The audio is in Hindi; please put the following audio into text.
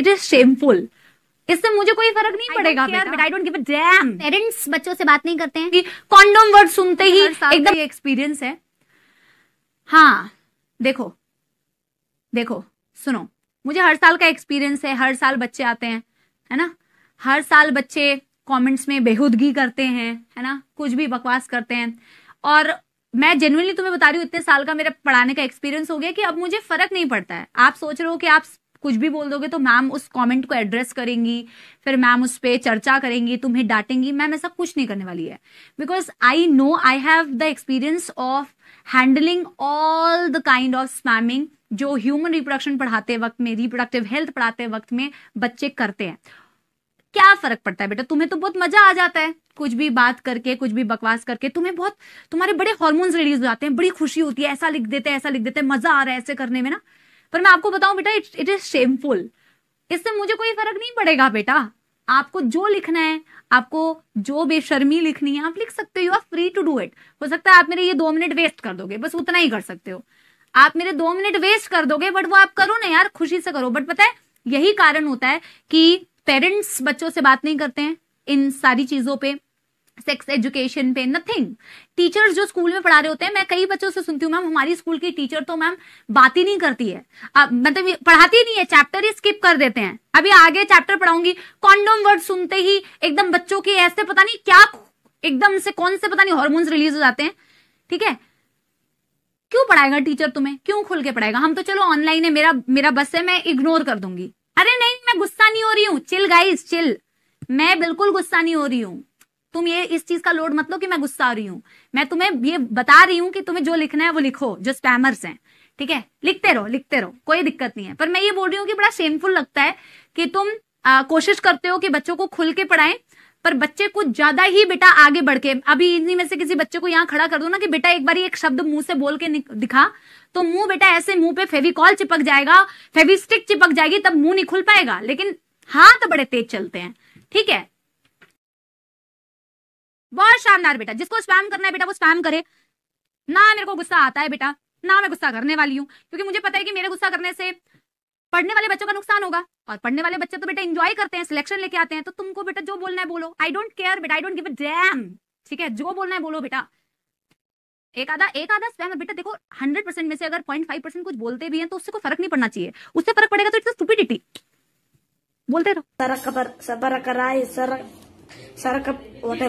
इट इज शेमफुल इससे मुझे कोई फर्क नहीं पड़ेगा I don't give a damn parents बच्चों से बात नहीं करते हैं कि कॉन्डोम वर्ड सुनते ही एकदम एक्सपीरियंस है हाँ देखो देखो सुनो मुझे हर साल का एक्सपीरियंस है हर साल बच्चे आते हैं है ना हर साल बच्चे कमेंट्स में बेहूदगी करते हैं है ना कुछ भी बकवास करते हैं और मैं जेनुअनली तुम्हें बता रही हूँ इतने साल का मेरा पढ़ाने का एक्सपीरियंस हो गया कि अब मुझे फर्क नहीं पड़ता है आप सोच रहे हो कि आप कुछ भी बोल दोगे तो मैम उस कमेंट को एड्रेस करेंगी फिर मैम उस पर चर्चा करेंगी तुम्हें डांटेंगी मैम ऐसा कुछ नहीं करने वाली है because I know I have the experience of handling all the kind of spamming जो ह्यूमन रिप्रोडक्शन पढ़ाते वक्त में रिप्रोडक्टिव हेल्थ पढ़ाते वक्त में बच्चे करते हैं क्या फर्क पड़ता है बेटा तुम्हें तो बहुत मजा आ जाता है कुछ भी बात करके कुछ भी बकवास करके तुम्हें बहुत तुम्हारे बड़े हॉर्मोन्स रिलीज हो जाते हैं बड़ी खुशी होती है ऐसा लिख देते हैं ऐसा लिख देते हैं मजा आ रहा है ऐसे करने में ना पर मैं आपको बताऊं बेटा इट इज शेमफुल इससे मुझे कोई फर्क नहीं पड़ेगा बेटा आपको जो लिखना है आपको जो बेशर्मी लिखनी है आप लिख सकते हो you are free to do it हो सकता है आप मेरे ये दो मिनट वेस्ट कर दोगे बस उतना ही कर सकते हो आप मेरे दो मिनट वेस्ट कर दोगे बट वो आप करो ना यार खुशी से करो बट पता है यही कारण होता है कि पेरेंट्स बच्चों से बात नहीं करते हैं इन सारी चीजों पे सेक्स एजुकेशन पे नथिंग टीचर्स जो स्कूल में पढ़ा रहे होते हैं मैं कई बच्चों से सुनती हूँ मैम हमारी स्कूल की टीचर तो मैम बात ही नहीं करती है अब मतलब पढ़ाती नहीं है चैप्टर ही स्किप कर देते हैं अभी आगे चैप्टर पढ़ाऊंगी कॉन्डोम वर्ड सुनते ही एकदम बच्चों के ऐसे पता नहीं क्या एकदम से कौन से पता नहीं हॉर्मोन्स रिलीज हो जाते हैं ठीक है क्यों पढ़ाएगा टीचर तुम्हें क्यों खुल के पढ़ाएगा हम तो चलो ऑनलाइन है मेरा मेरा बस है मैं इग्नोर कर दूंगी अरे नहीं मैं गुस्सा नहीं हो रही हूँ चिल गाइस चिल मैं बिल्कुल गुस्सा नहीं हो रही हूँ तुम ये इस चीज का लोड मत लो कि मैं गुस्सा आ रही हूँ मैं तुम्हें ये बता रही हूँ कि तुम्हें जो लिखना है वो लिखो जो स्पैमर्स हैं ठीक है लिखते रहो लिखते रहो कोई दिक्कत नहीं है पर मैं ये बोल रही हूँ कि बड़ा शेमफुल लगता है कि तुम आ, कोशिश करते हो कि बच्चों को खुल के पढ़ाएं पर बच्चे कुछ ज्यादा ही बेटा आगे बढ़ के अभी इन्हीं में से किसी बच्चे को यहाँ खड़ा कर दो ना कि बेटा एक बार एक शब्द मुंह से बोल के दिखा तो मुंह बेटा ऐसे मुंह पे फेविकॉल चिपक जाएगा फेविस्टिक चिपक जाएगी तब मुंह नहीं खुल पाएगा लेकिन हाथ बड़े तेज चलते हैं ठीक है बहुत शानदार बेटा जिसको स्पैम करना है बेटा वो स्पैम करे ना मेरे को गुस्सा आता है बेटा ना मैं गुस्सा करने वाली हूँ क्योंकि मुझे पता है कि मेरे गुस्सा करने से पढ़ने वाले बच्चों का नुकसान होगा और पढ़ने वाले बच्चे तो बेटा इंजॉय करते हैं सिलेक्शन लेके आते हैं तो तुमको बेटा जो बोलना है बोलो आई डोंट केयर बेटा I don't give a damn ठीक है जो बोलना है बोलो बेटा एक आधा एक आधा स्पैम बेटा देखो हंड्रेड परसेंट में से अगर पॉइंट फाइव परसेंट कुछ बोलते भी हैं तो उससे कोई फर्क नहीं पड़ना चाहिए उससे फर्क पड़ेगा तो इट्स स्टूपिडिटी बोलते रहो सर खबर सबर कराई सर सर